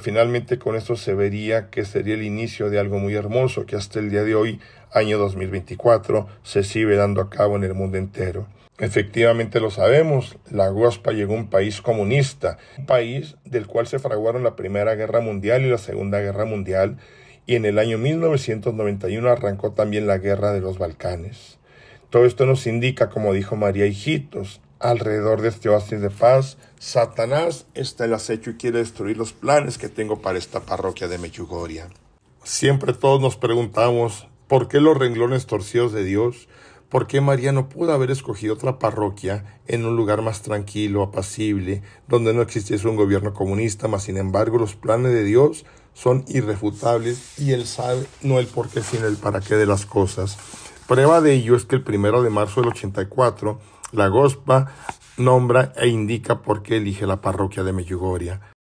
Finalmente con esto se vería que sería el inicio de algo muy hermoso que hasta el día de hoy, año 2024, se sigue dando a cabo en el mundo entero. Efectivamente lo sabemos, la Guaspa llegó a un país comunista, un país del cual se fraguaron la Primera Guerra Mundial y la Segunda Guerra Mundial, y en el año 1991 arrancó también la Guerra de los Balcanes. Todo esto nos indica, como dijo María Hijitos, alrededor de este oasis de paz, Satanás está el acecho y quiere destruir los planes que tengo para esta parroquia de Mechugoria. Siempre todos nos preguntamos, ¿por qué los renglones torcidos de Dios? ¿Por qué María no pudo haber escogido otra parroquia en un lugar más tranquilo, apacible, donde no existiese un gobierno comunista? Mas sin embargo, los planes de Dios son irrefutables y Él sabe no el por qué, sino el para qué de las cosas. Prueba de ello es que el primero de marzo del 84, la GOSPA nombra e indica por qué elige la parroquia de Meyugoria.